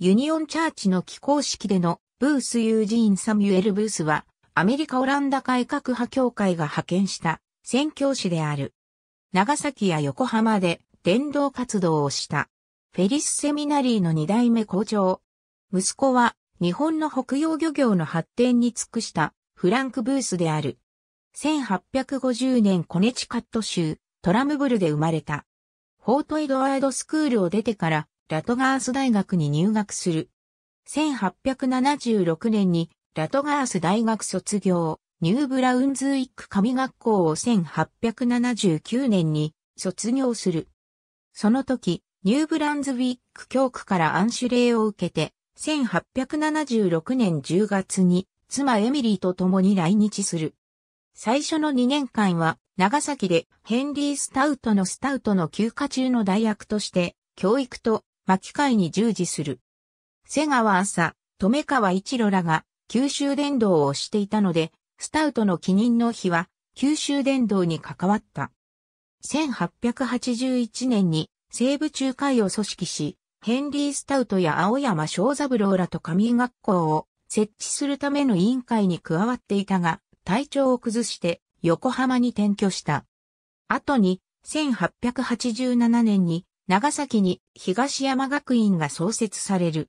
ユニオンチャーチの起工式でのブース・ユージーン・サミュエル・ブースは、アメリカ・オランダ改革派協会が派遣した宣教師である。長崎や横浜で伝道活動をした。フェリスセミナリーの二代目校長。息子は日本の北洋漁業の発展に尽くしたフランク・ブースである。1850年コネチカット州トラムブルで生まれた。フォート・エドワードスクールを出てからラトガース大学に入学する。1876年にラトガース大学卒業、ニューブラウンズウィック神学校を1879年に卒業する。その時、ニューブランズウィック教区から暗種令を受けて、1876年10月に妻エミリーと共に来日する。最初の2年間は長崎でヘンリー・スタウトのスタウトの休暇中の大役として教育と巻き会に従事する。瀬川朝、留川一郎らが九州伝道をしていたので、スタウトの起任の日は九州伝道に関わった。1881年に西部中会を組織し、ヘンリー・スタウトや青山正三郎らと神学校を設置するための委員会に加わっていたが、体調を崩して横浜に転居した。後に1887年に長崎に東山学院が創設される。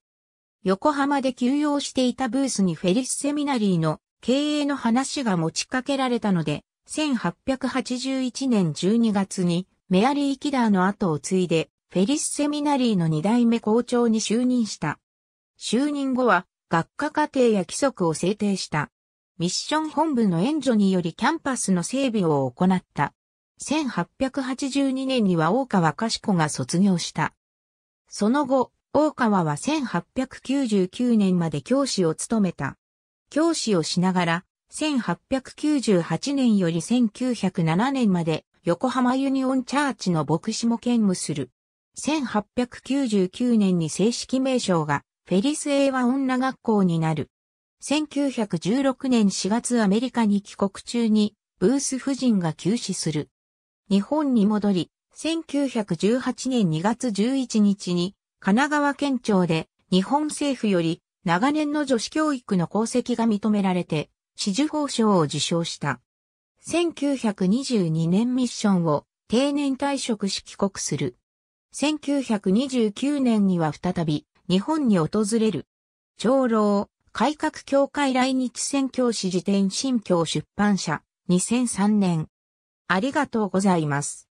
横浜で休養していたブースにフェリスセミナリーの経営の話が持ちかけられたので、1881年12月にメアリー・キダーの後を継いで、フェリスセミナリーの2代目校長に就任した。就任後は、学科課程や規則を制定した。ミッション本部の援助によりキャンパスの整備を行った。1882年には大川かしこが卒業した。その後、大川は1899年まで教師を務めた。教師をしながら、1898年より1907年まで横浜ユニオンチャーチの牧師も兼務する。1899年に正式名称がフェリス英和女学校になる。1916年4月アメリカに帰国中にブース夫人が急死する。日本に戻り、1918年2月11日に神奈川県庁で日本政府より長年の女子教育の功績が認められて、紫綬褒章を受章した。1922年ミッションを定年退職し帰国する。1929年には再び日本に訪れる。長老、改革協会来日宣教師辞典新教出版社、2003年。ありがとうございます。